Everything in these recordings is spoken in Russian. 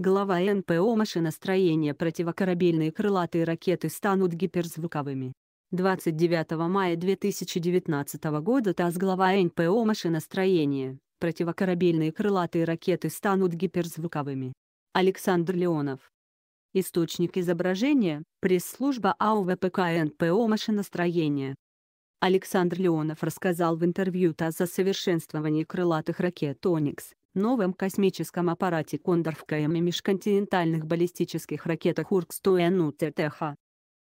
Глава НПО машиностроения противокорабельные крылатые ракеты станут гиперзвуковыми. 29 мая 2019 года ТАСС глава НПО машиностроения противокорабельные крылатые ракеты станут гиперзвуковыми. Александр Леонов Источник изображения – пресс-служба АУВПК НПО машиностроения. Александр Леонов рассказал в интервью ТАСС о совершенствовании крылатых ракет «Оникс», новом космическом аппарате «Кондор» в КМ и межконтинентальных баллистических ракетах «Уркс-100НУ-ТТХ».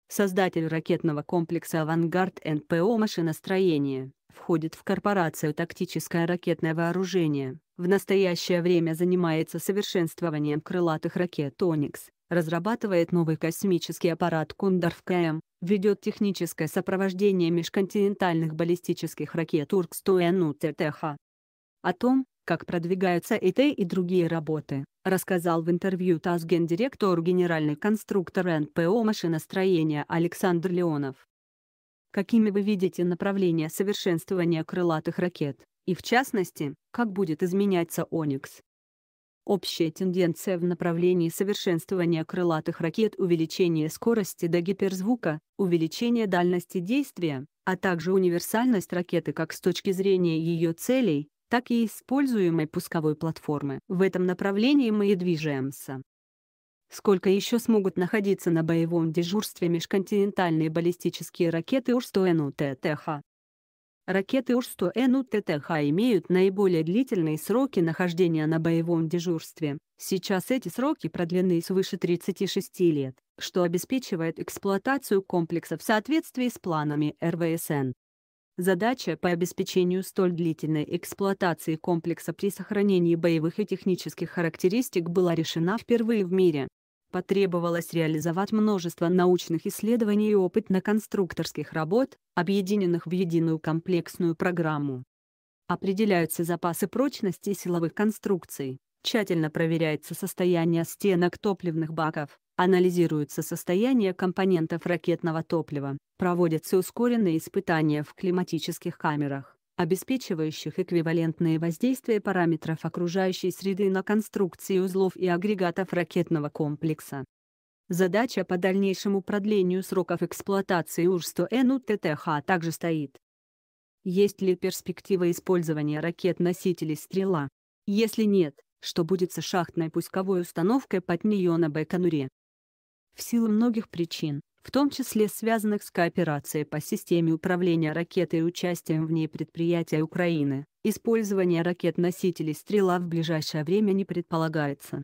Создатель ракетного комплекса «Авангард» НПО «Машиностроение» входит в корпорацию «Тактическое ракетное вооружение». В настоящее время занимается совершенствованием крылатых ракет «Оникс», разрабатывает новый космический аппарат «Кондор» в КМ, ведет техническое сопровождение межконтинентальных баллистических ракет «Уркс-100НУ-ТТХ». О том, как продвигаются эта и другие работы, рассказал в интервью ТАСС гендиректор генеральный конструктор НПО машиностроения Александр Леонов. Какими вы видите направления совершенствования крылатых ракет, и в частности, как будет изменяться «Оникс»? Общая тенденция в направлении совершенствования крылатых ракет – увеличение скорости до гиперзвука, увеличение дальности действия, а также универсальность ракеты как с точки зрения ее целей, так и используемой пусковой платформы. В этом направлении мы и движемся. Сколько еще смогут находиться на боевом дежурстве межконтинентальные баллистические ракеты УРСТО-НУТТХ? Ракеты УРСТО-НУТТХ имеют наиболее длительные сроки нахождения на боевом дежурстве. Сейчас эти сроки продлены свыше 36 лет, что обеспечивает эксплуатацию комплекса в соответствии с планами РВСН. Задача по обеспечению столь длительной эксплуатации комплекса при сохранении боевых и технических характеристик была решена впервые в мире. Потребовалось реализовать множество научных исследований и опытно-конструкторских работ, объединенных в единую комплексную программу. Определяются запасы прочности силовых конструкций, тщательно проверяется состояние стенок топливных баков, Анализируется состояние компонентов ракетного топлива, проводятся ускоренные испытания в климатических камерах, обеспечивающих эквивалентные воздействия параметров окружающей среды на конструкции узлов и агрегатов ракетного комплекса. Задача по дальнейшему продлению сроков эксплуатации УРСТО-НУ ТТХ также стоит. Есть ли перспектива использования ракет-носителей «Стрела»? Если нет, что будет со шахтной пусковой установкой под нее на Байконуре? в силу многих причин, в том числе связанных с кооперацией по системе управления ракетой и участием в ней предприятия Украины, использование ракет-носителей «Стрела» в ближайшее время не предполагается.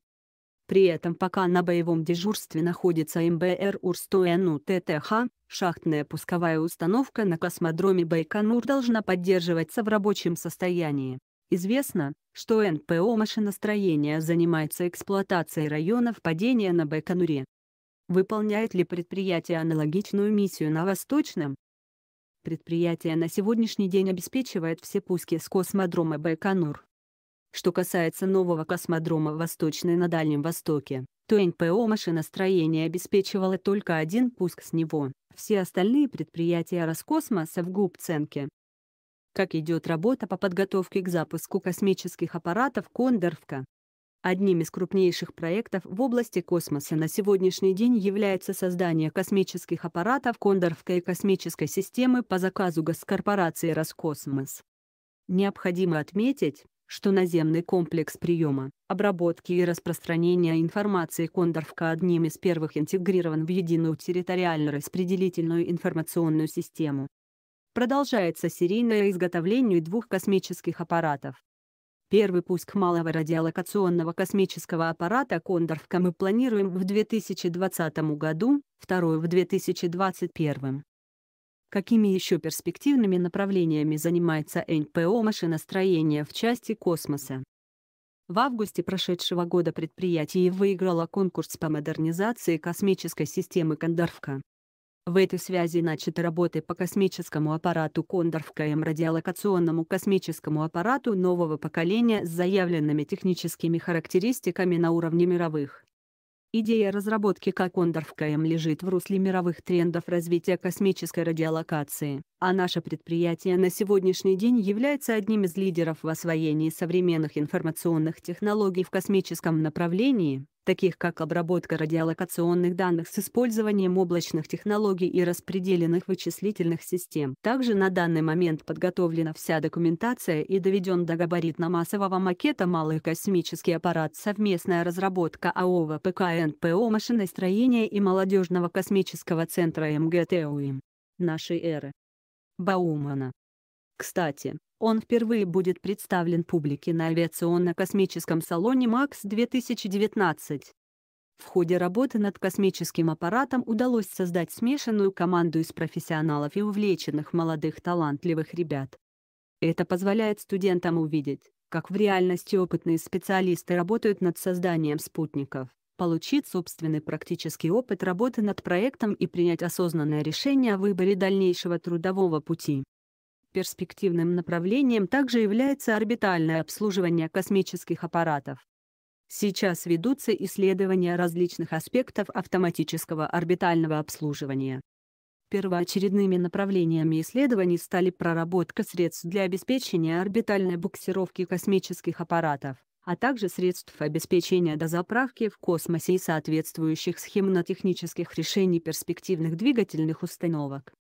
При этом пока на боевом дежурстве находится МБР Урстуэну ТТХ, шахтная пусковая установка на космодроме Байконур должна поддерживаться в рабочем состоянии. Известно, что НПО машиностроения занимается эксплуатацией районов падения на Байконуре. Выполняет ли предприятие аналогичную миссию на Восточном? Предприятие на сегодняшний день обеспечивает все пуски с космодрома Байконур. Что касается нового космодрома Восточной на Дальнем Востоке, то НПО машиностроения обеспечивало только один пуск с него, все остальные предприятия Роскосмоса в Губценке. Как идет работа по подготовке к запуску космических аппаратов Кондорфка? Одним из крупнейших проектов в области космоса на сегодняшний день является создание космических аппаратов Кондорвской космической системы по заказу госкорпорации «Роскосмос». Необходимо отметить, что наземный комплекс приема, обработки и распространения информации Кондорфка одним из первых интегрирован в единую территориально-распределительную информационную систему. Продолжается серийное изготовление двух космических аппаратов Первый пуск малого радиолокационного космического аппарата Кондорфка мы планируем в 2020 году, второй в 2021. Какими еще перспективными направлениями занимается НПО «Машиностроение» в части космоса? В августе прошедшего года предприятие выиграло конкурс по модернизации космической системы Кондорфка. В этой связи начаты работы по космическому аппарату «Кондор» в КМ радиолокационному космическому аппарату нового поколения с заявленными техническими характеристиками на уровне мировых. Идея разработки как «Кондор» в КМ лежит в русле мировых трендов развития космической радиолокации, а наше предприятие на сегодняшний день является одним из лидеров в освоении современных информационных технологий в космическом направлении таких как обработка радиолокационных данных с использованием облачных технологий и распределенных вычислительных систем. Также на данный момент подготовлена вся документация и доведен до габаритно-массового макета малый космический аппарат совместная разработка АОВ ПК НПО машиностроения и молодежного космического центра МГТУИМ нашей эры. Баумана кстати, он впервые будет представлен публике на авиационно-космическом салоне МАКС-2019. В ходе работы над космическим аппаратом удалось создать смешанную команду из профессионалов и увлеченных молодых талантливых ребят. Это позволяет студентам увидеть, как в реальности опытные специалисты работают над созданием спутников, получить собственный практический опыт работы над проектом и принять осознанное решение о выборе дальнейшего трудового пути. Перспективным направлением также является орбитальное обслуживание космических аппаратов. Сейчас ведутся исследования различных аспектов автоматического орбитального обслуживания. Первоочередными направлениями исследований стали проработка средств для обеспечения орбитальной буксировки космических аппаратов, а также средств обеспечения дозаправки в космосе и соответствующих схемно-технических решений перспективных двигательных установок.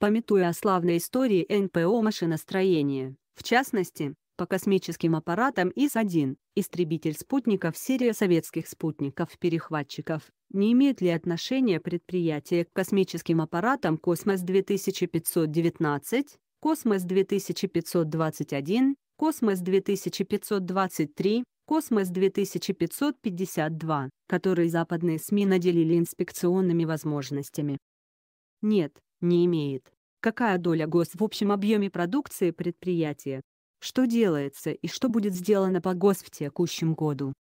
Пометуя о славной истории НПО машиностроения, в частности, по космическим аппаратам ИС-1, истребитель спутников серия советских спутников-перехватчиков, не имеет ли отношения предприятие к космическим аппаратам «Космос-2519», «Космос-2521», «Космос-2523», «Космос-2552», которые западные СМИ наделили инспекционными возможностями? Нет, не имеет. Какая доля ГОС в общем объеме продукции предприятия? Что делается и что будет сделано по ГОС в текущем году?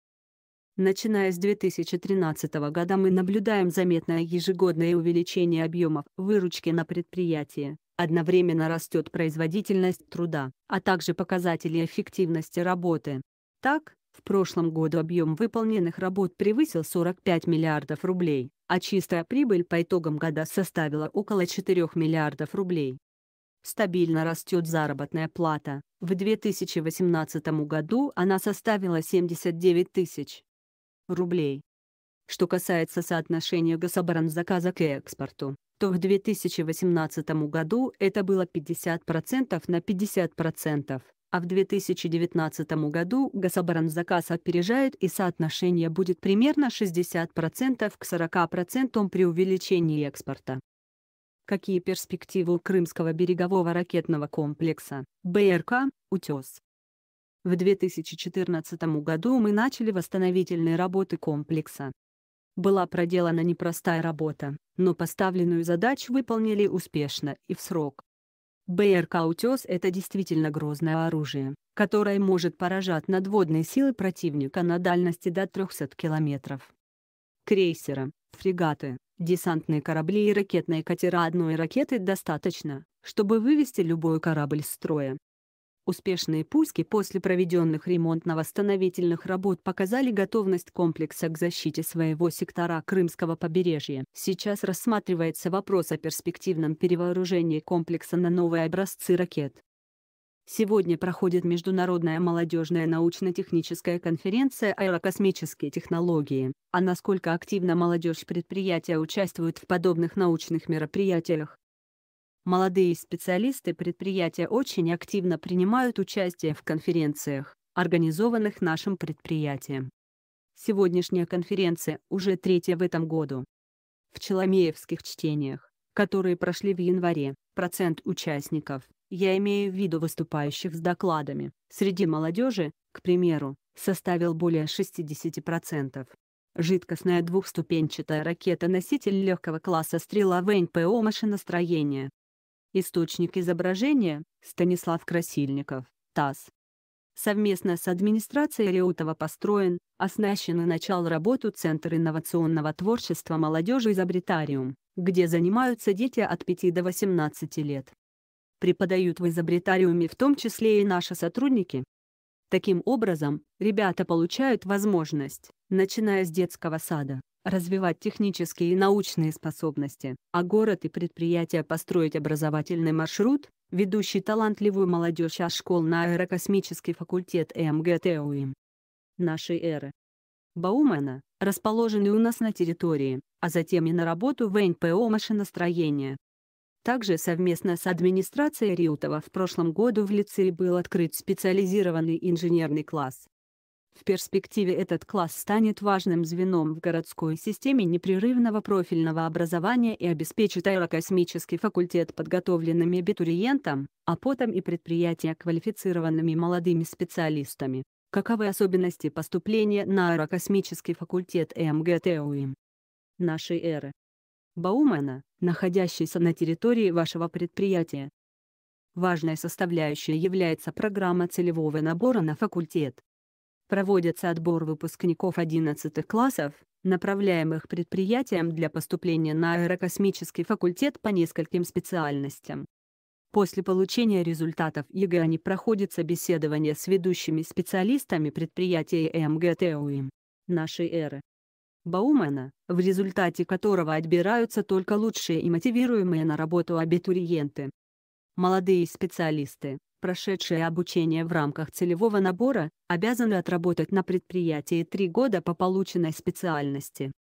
Начиная с 2013 года мы наблюдаем заметное ежегодное увеличение объемов выручки на предприятии, одновременно растет производительность труда, а также показатели эффективности работы. Так, в прошлом году объем выполненных работ превысил 45 миллиардов рублей, а чистая прибыль по итогам года составила около 4 миллиардов рублей. Стабильно растет заработная плата. В 2018 году она составила 79 тысяч рублей. Что касается соотношения гособоронзаказа к экспорту, то в 2018 году это было 50% на 50% а в 2019 году гособоронзаказ опережает и соотношение будет примерно 60% к 40% при увеличении экспорта. Какие перспективы Крымского берегового ракетного комплекса БРК «Утес»? В 2014 году мы начали восстановительные работы комплекса. Была проделана непростая работа, но поставленную задачу выполнили успешно и в срок. БРК-утес – это действительно грозное оружие, которое может поражать надводные силы противника на дальности до 300 километров. Крейсера, фрегаты, десантные корабли и ракетные катера одной ракеты достаточно, чтобы вывести любой корабль из строя, Успешные пуски после проведенных ремонтно-восстановительных работ показали готовность комплекса к защите своего сектора Крымского побережья. Сейчас рассматривается вопрос о перспективном перевооружении комплекса на новые образцы ракет. Сегодня проходит Международная молодежная научно-техническая конференция «Аэрокосмические технологии». А насколько активно молодежь предприятия участвует в подобных научных мероприятиях, Молодые специалисты предприятия очень активно принимают участие в конференциях, организованных нашим предприятием. Сегодняшняя конференция уже третья в этом году. В Челомеевских чтениях, которые прошли в январе, процент участников, я имею в виду выступающих с докладами, среди молодежи, к примеру, составил более 60%. Жидкостная двухступенчатая ракета-носитель легкого класса «Стрела» в НПО машиностроения Источник изображения – Станислав Красильников, ТАСС. Совместно с администрацией Реутова построен, оснащен и начал работу Центр инновационного творчества молодежи «Изобретариум», где занимаются дети от 5 до 18 лет. Преподают в «Изобретариуме» в том числе и наши сотрудники. Таким образом, ребята получают возможность, начиная с детского сада, развивать технические и научные способности, а город и предприятия построить образовательный маршрут, ведущий талантливую молодежь от школ на аэрокосмический факультет МГТУИМ нашей эры. Баумана, расположенный у нас на территории, а затем и на работу в НПО машиностроения. Также совместно с администрацией Риутова в прошлом году в лице был открыт специализированный инженерный класс. В перспективе этот класс станет важным звеном в городской системе непрерывного профильного образования и обеспечит аэрокосмический факультет подготовленными абитуриентам, а потом и предприятия квалифицированными молодыми специалистами. Каковы особенности поступления на аэрокосмический факультет МГТУИМ нашей эры? Баумана, находящийся на территории вашего предприятия. Важной составляющей является программа целевого набора на факультет. Проводится отбор выпускников 11 классов, направляемых предприятиям для поступления на аэрокосмический факультет по нескольким специальностям. После получения результатов ЕГЭ они проходят собеседование с ведущими специалистами предприятия МГТУИМ нашей эры. Баумана, в результате которого отбираются только лучшие и мотивируемые на работу абитуриенты. Молодые специалисты, прошедшие обучение в рамках целевого набора, обязаны отработать на предприятии три года по полученной специальности.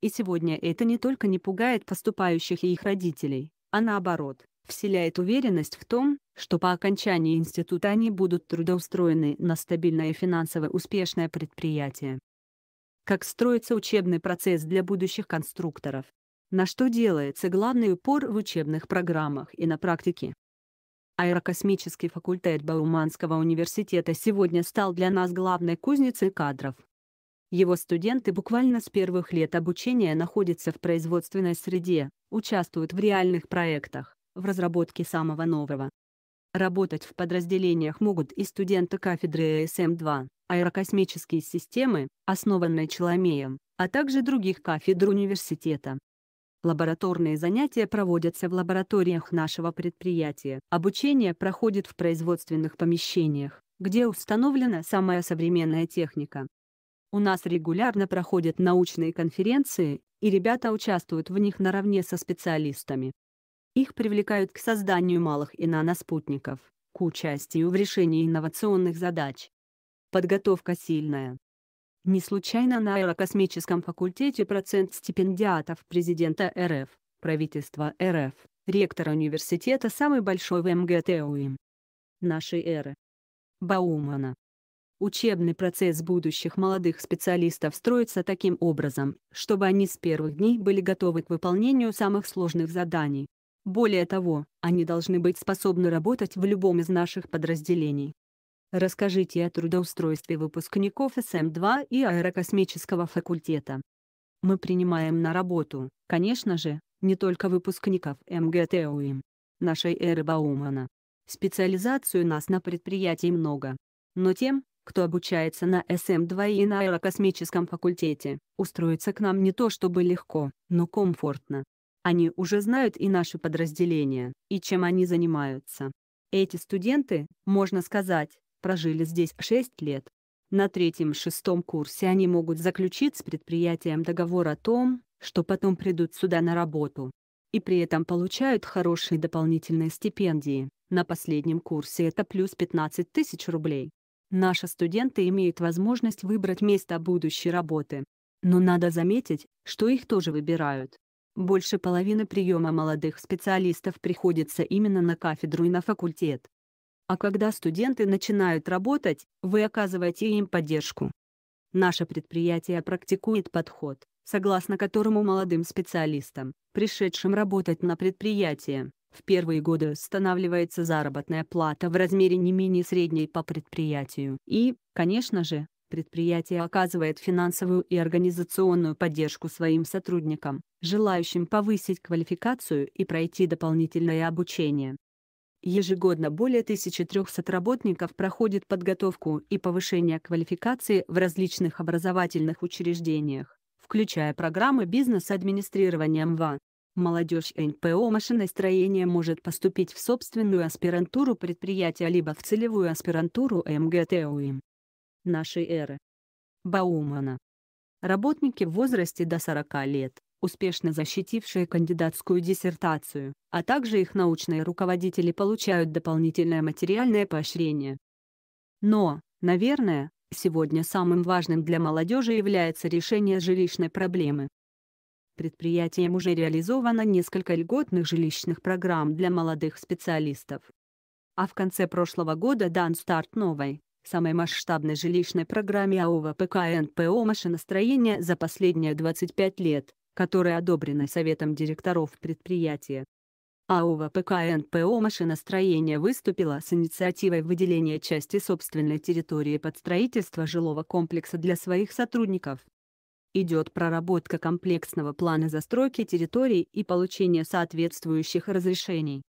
И сегодня это не только не пугает поступающих и их родителей, а наоборот, вселяет уверенность в том, что по окончании института они будут трудоустроены на стабильное финансово успешное предприятие. Как строится учебный процесс для будущих конструкторов? На что делается главный упор в учебных программах и на практике? Аэрокосмический факультет Бауманского университета сегодня стал для нас главной кузницей кадров. Его студенты буквально с первых лет обучения находятся в производственной среде, участвуют в реальных проектах, в разработке самого нового. Работать в подразделениях могут и студенты кафедры асм эм 2 аэрокосмические системы, основанной Челомеем, а также других кафедр университета. Лабораторные занятия проводятся в лабораториях нашего предприятия. Обучение проходит в производственных помещениях, где установлена самая современная техника. У нас регулярно проходят научные конференции, и ребята участвуют в них наравне со специалистами. Их привлекают к созданию малых и наноспутников, к участию в решении инновационных задач. Подготовка сильная, не случайно на аэрокосмическом факультете процент стипендиатов президента РФ, правительства РФ, ректора университета самый большой в МГТУИМ. Нашей эры. Баумана. Учебный процесс будущих молодых специалистов строится таким образом, чтобы они с первых дней были готовы к выполнению самых сложных заданий. Более того, они должны быть способны работать в любом из наших подразделений, Расскажите о трудоустройстве выпускников СМ-2 эм и аэрокосмического факультета. Мы принимаем на работу, конечно же, не только выпускников МГТУИМ, эм нашей эры Баумана. Специализацию нас на предприятии много. Но тем, кто обучается на СМ-2 эм и на аэрокосмическом факультете, устроиться к нам не то чтобы легко, но комфортно. Они уже знают и наши подразделения, и чем они занимаются. Эти студенты, можно сказать, прожили здесь 6 лет. На третьем-шестом курсе они могут заключить с предприятием договор о том, что потом придут сюда на работу. И при этом получают хорошие дополнительные стипендии. На последнем курсе это плюс 15 тысяч рублей. Наши студенты имеют возможность выбрать место будущей работы. Но надо заметить, что их тоже выбирают. Больше половины приема молодых специалистов приходится именно на кафедру и на факультет. А когда студенты начинают работать, вы оказываете им поддержку. Наше предприятие практикует подход, согласно которому молодым специалистам, пришедшим работать на предприятие, в первые годы устанавливается заработная плата в размере не менее средней по предприятию. И, конечно же, предприятие оказывает финансовую и организационную поддержку своим сотрудникам, желающим повысить квалификацию и пройти дополнительное обучение. Ежегодно более 1300 работников проходит подготовку и повышение квалификации в различных образовательных учреждениях, включая программы бизнес-администрирования МВА. Молодежь НПО машиностроения может поступить в собственную аспирантуру предприятия либо в целевую аспирантуру МГТУИМ. Нашей эры. Баумана. Работники в возрасте до 40 лет успешно защитившие кандидатскую диссертацию, а также их научные руководители получают дополнительное материальное поощрение. Но, наверное, сегодня самым важным для молодежи является решение жилищной проблемы. Предприятием уже реализовано несколько льготных жилищных программ для молодых специалистов. А в конце прошлого года дан старт новой, самой масштабной жилищной программе АОВ ПК НПО машиностроения за последние 25 лет, которые одобрены Советом директоров предприятия. АОВА ПК НПО «Машиностроение» выступила с инициативой выделения части собственной территории под строительство жилого комплекса для своих сотрудников. Идет проработка комплексного плана застройки территорий и получения соответствующих разрешений.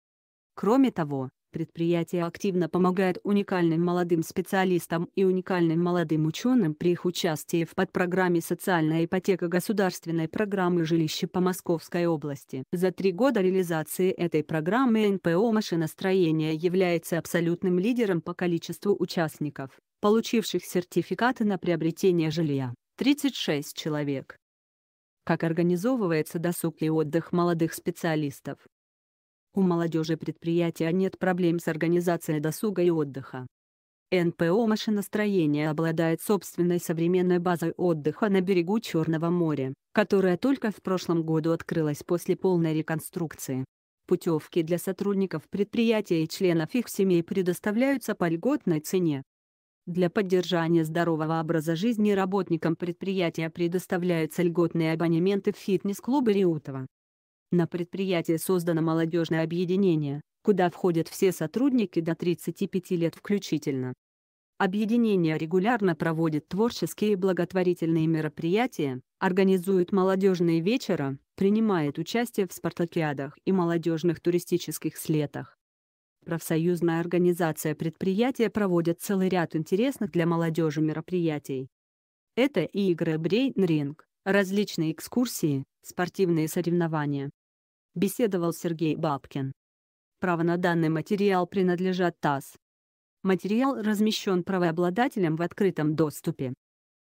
Кроме того, Предприятие активно помогает уникальным молодым специалистам и уникальным молодым ученым при их участии в подпрограмме «Социальная ипотека» государственной программы «Жилище по Московской области». За три года реализации этой программы НПО «Машиностроение» является абсолютным лидером по количеству участников, получивших сертификаты на приобретение жилья – 36 человек. Как организовывается досуг и отдых молодых специалистов? У молодежи предприятия нет проблем с организацией досуга и отдыха. НПО «Машиностроение» обладает собственной современной базой отдыха на берегу Черного моря, которая только в прошлом году открылась после полной реконструкции. Путевки для сотрудников предприятия и членов их семей предоставляются по льготной цене. Для поддержания здорового образа жизни работникам предприятия предоставляются льготные абонементы в фитнес-клубы Риутова, на предприятии создано молодежное объединение, куда входят все сотрудники до 35 лет включительно. Объединение регулярно проводит творческие и благотворительные мероприятия, организует молодежные вечера, принимает участие в спартакиадах и молодежных туристических слетах. Профсоюзная организация предприятия проводит целый ряд интересных для молодежи мероприятий. Это и игры брейн-ринг, различные экскурсии, спортивные соревнования, беседовал Сергей Бабкин. Право на данный материал принадлежат ТАСС. Материал размещен правообладателем в открытом доступе.